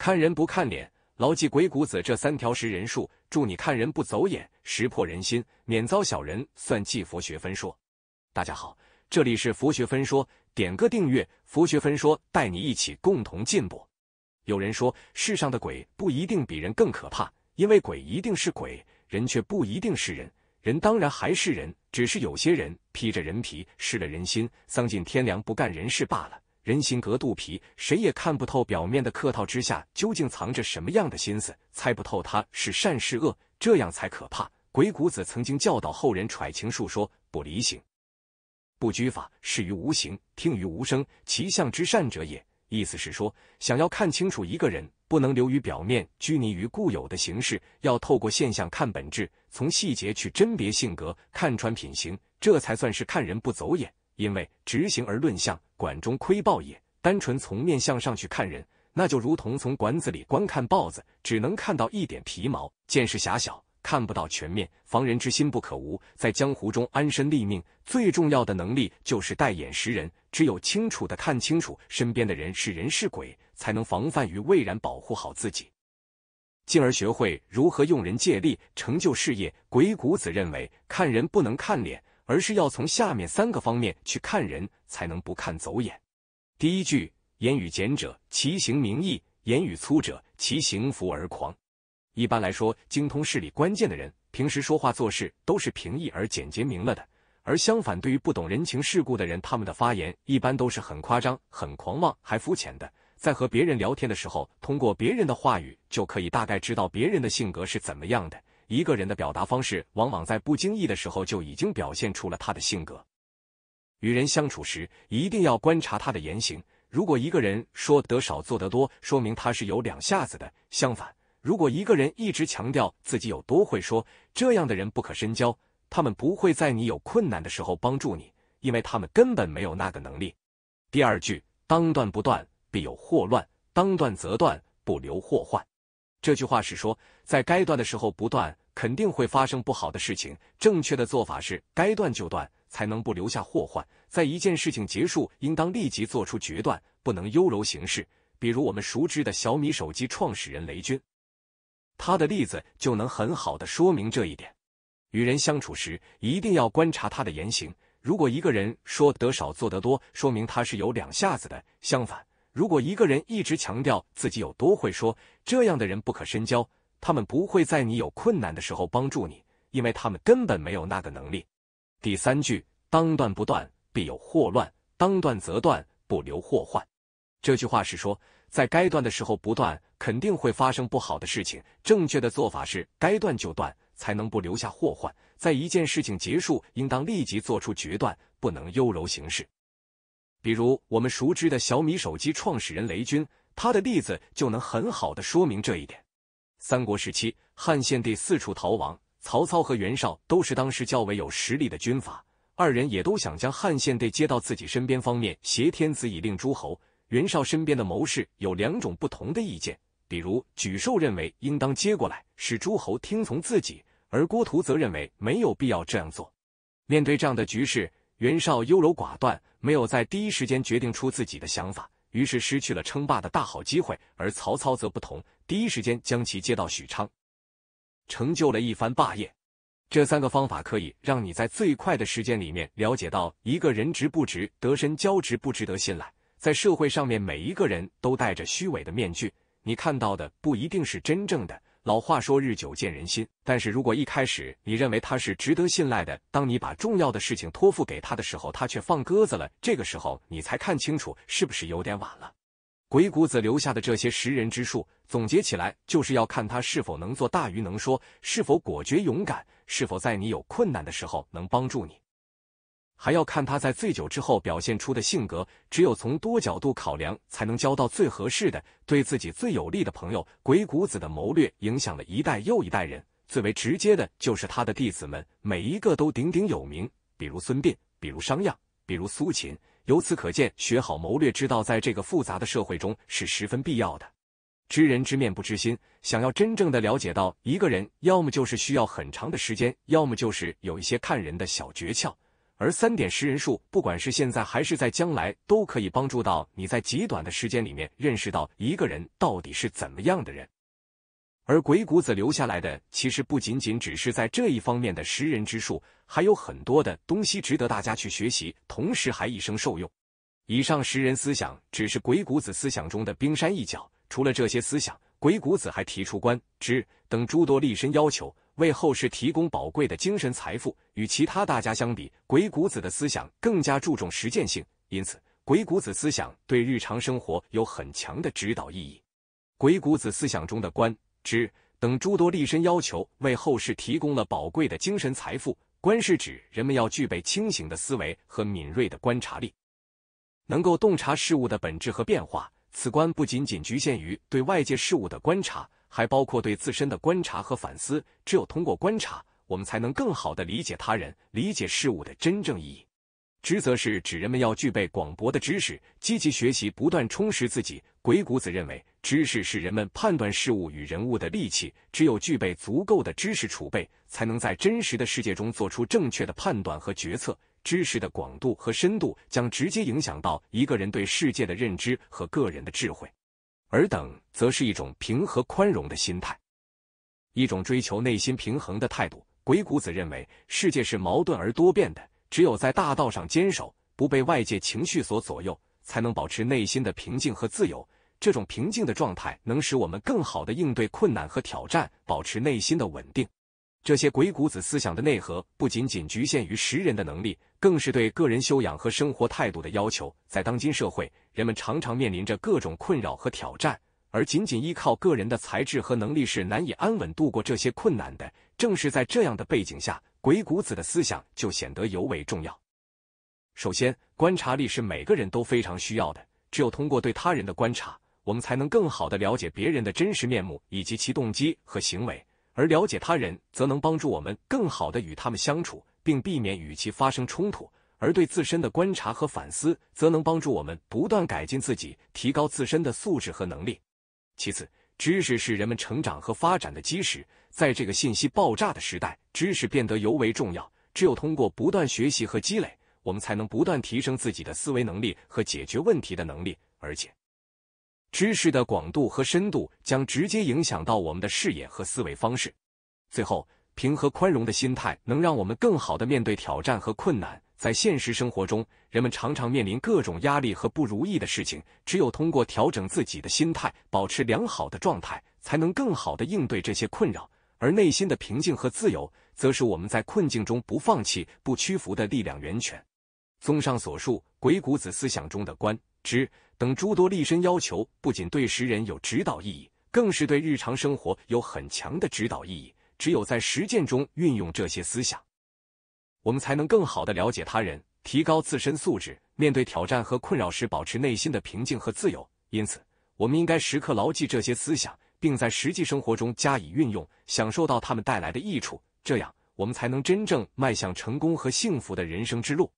看人不看脸，牢记鬼谷子这三条识人术，助你看人不走眼，识破人心，免遭小人算计。佛学分说，大家好，这里是佛学分说，点个订阅，佛学分说带你一起共同进步。有人说，世上的鬼不一定比人更可怕，因为鬼一定是鬼，人却不一定是人，人当然还是人，只是有些人披着人皮，失了人心，丧尽天良，不干人事罢了。人心隔肚皮，谁也看不透表面的客套之下究竟藏着什么样的心思，猜不透他是善是恶，这样才可怕。鬼谷子曾经教导后人揣情术，说不离形，不拘法，视于无形，听于无声，其相之善者也。意思是说，想要看清楚一个人，不能流于表面，拘泥于固有的形式，要透过现象看本质，从细节去甄别性格，看穿品行，这才算是看人不走眼。因为执行而论相，管中窥豹也。单纯从面相上去看人，那就如同从管子里观看豹子，只能看到一点皮毛，见识狭小，看不到全面。防人之心不可无，在江湖中安身立命，最重要的能力就是带眼识人。只有清楚的看清楚身边的人是人是鬼，才能防范于未然，保护好自己，进而学会如何用人借力，成就事业。鬼谷子认为，看人不能看脸。而是要从下面三个方面去看人，才能不看走眼。第一句，言语简者，其行明义；言语粗者，其行浮而狂。一般来说，精通事理关键的人，平时说话做事都是平易而简洁明了的；而相反，对于不懂人情世故的人，他们的发言一般都是很夸张、很狂妄、还肤浅的。在和别人聊天的时候，通过别人的话语就可以大概知道别人的性格是怎么样的。一个人的表达方式，往往在不经意的时候就已经表现出了他的性格。与人相处时，一定要观察他的言行。如果一个人说得少做得多，说明他是有两下子的；相反，如果一个人一直强调自己有多会说，这样的人不可深交。他们不会在你有困难的时候帮助你，因为他们根本没有那个能力。第二句：当断不断，必有祸乱；当断则断，不留祸患。这句话是说，在该断的时候不断。肯定会发生不好的事情。正确的做法是，该断就断，才能不留下祸患。在一件事情结束，应当立即做出决断，不能优柔行事。比如我们熟知的小米手机创始人雷军，他的例子就能很好的说明这一点。与人相处时，一定要观察他的言行。如果一个人说得少做得多，说明他是有两下子的；相反，如果一个人一直强调自己有多会说，这样的人不可深交。他们不会在你有困难的时候帮助你，因为他们根本没有那个能力。第三句，当断不断，必有祸乱；当断则断，不留祸患。这句话是说，在该断的时候不断，肯定会发生不好的事情。正确的做法是，该断就断，才能不留下祸患。在一件事情结束，应当立即做出决断，不能优柔行事。比如，我们熟知的小米手机创始人雷军，他的例子就能很好的说明这一点。三国时期，汉献帝四处逃亡。曹操和袁绍都是当时较为有实力的军阀，二人也都想将汉献帝接到自己身边，方面挟天子以令诸侯。袁绍身边的谋士有两种不同的意见，比如沮授认为应当接过来，使诸侯听从自己；而郭图则认为没有必要这样做。面对这样的局势，袁绍优柔寡断，没有在第一时间决定出自己的想法。于是失去了称霸的大好机会，而曹操则不同，第一时间将其接到许昌，成就了一番霸业。这三个方法可以让你在最快的时间里面了解到一个人值不值得深交、值不值得信赖。在社会上面，每一个人都戴着虚伪的面具，你看到的不一定是真正的。老话说日久见人心，但是如果一开始你认为他是值得信赖的，当你把重要的事情托付给他的时候，他却放鸽子了，这个时候你才看清楚，是不是有点晚了？鬼谷子留下的这些识人之术，总结起来就是要看他是否能做大鱼能说，是否果决勇敢，是否在你有困难的时候能帮助你。还要看他在醉酒之后表现出的性格，只有从多角度考量，才能交到最合适的、对自己最有利的朋友。鬼谷子的谋略影响了一代又一代人，最为直接的就是他的弟子们，每一个都鼎鼎有名，比如孙膑，比如商鞅，比如苏秦。由此可见，学好谋略，之道在这个复杂的社会中是十分必要的。知人知面不知心，想要真正的了解到一个人，要么就是需要很长的时间，要么就是有一些看人的小诀窍。而三点识人术，不管是现在还是在将来，都可以帮助到你在极短的时间里面认识到一个人到底是怎么样的人。而鬼谷子留下来的，其实不仅仅只是在这一方面的识人之术，还有很多的东西值得大家去学习，同时还一生受用。以上识人思想只是鬼谷子思想中的冰山一角，除了这些思想，鬼谷子还提出观、知等诸多立身要求。为后世提供宝贵的精神财富。与其他大家相比，鬼谷子的思想更加注重实践性，因此鬼谷子思想对日常生活有很强的指导意义。鬼谷子思想中的“观”、“知”等诸多立身要求，为后世提供了宝贵的精神财富。“观”是指人们要具备清醒的思维和敏锐的观察力，能够洞察事物的本质和变化。此“观”不仅仅局限于对外界事物的观察。还包括对自身的观察和反思。只有通过观察，我们才能更好地理解他人、理解事物的真正意义。职责是指人们要具备广博的知识，积极学习，不断充实自己。鬼谷子认为，知识是人们判断事物与人物的利器。只有具备足够的知识储备，才能在真实的世界中做出正确的判断和决策。知识的广度和深度将直接影响到一个人对世界的认知和个人的智慧。尔等则是一种平和宽容的心态，一种追求内心平衡的态度。鬼谷子认为，世界是矛盾而多变的，只有在大道上坚守，不被外界情绪所左右，才能保持内心的平静和自由。这种平静的状态，能使我们更好的应对困难和挑战，保持内心的稳定。这些鬼谷子思想的内核不仅仅局限于识人的能力，更是对个人修养和生活态度的要求。在当今社会，人们常常面临着各种困扰和挑战，而仅仅依靠个人的才智和能力是难以安稳度过这些困难的。正是在这样的背景下，鬼谷子的思想就显得尤为重要。首先，观察力是每个人都非常需要的。只有通过对他人的观察，我们才能更好的了解别人的真实面目以及其动机和行为。而了解他人，则能帮助我们更好的与他们相处，并避免与其发生冲突；而对自身的观察和反思，则能帮助我们不断改进自己，提高自身的素质和能力。其次，知识是人们成长和发展的基石，在这个信息爆炸的时代，知识变得尤为重要。只有通过不断学习和积累，我们才能不断提升自己的思维能力和解决问题的能力，而且。知识的广度和深度将直接影响到我们的视野和思维方式。最后，平和宽容的心态能让我们更好的面对挑战和困难。在现实生活中，人们常常面临各种压力和不如意的事情，只有通过调整自己的心态，保持良好的状态，才能更好的应对这些困扰。而内心的平静和自由，则是我们在困境中不放弃、不屈服的力量源泉。综上所述，鬼谷子思想中的“观”。之等诸多立身要求，不仅对时人有指导意义，更是对日常生活有很强的指导意义。只有在实践中运用这些思想，我们才能更好的了解他人，提高自身素质。面对挑战和困扰时，保持内心的平静和自由。因此，我们应该时刻牢记这些思想，并在实际生活中加以运用，享受到他们带来的益处。这样，我们才能真正迈向成功和幸福的人生之路。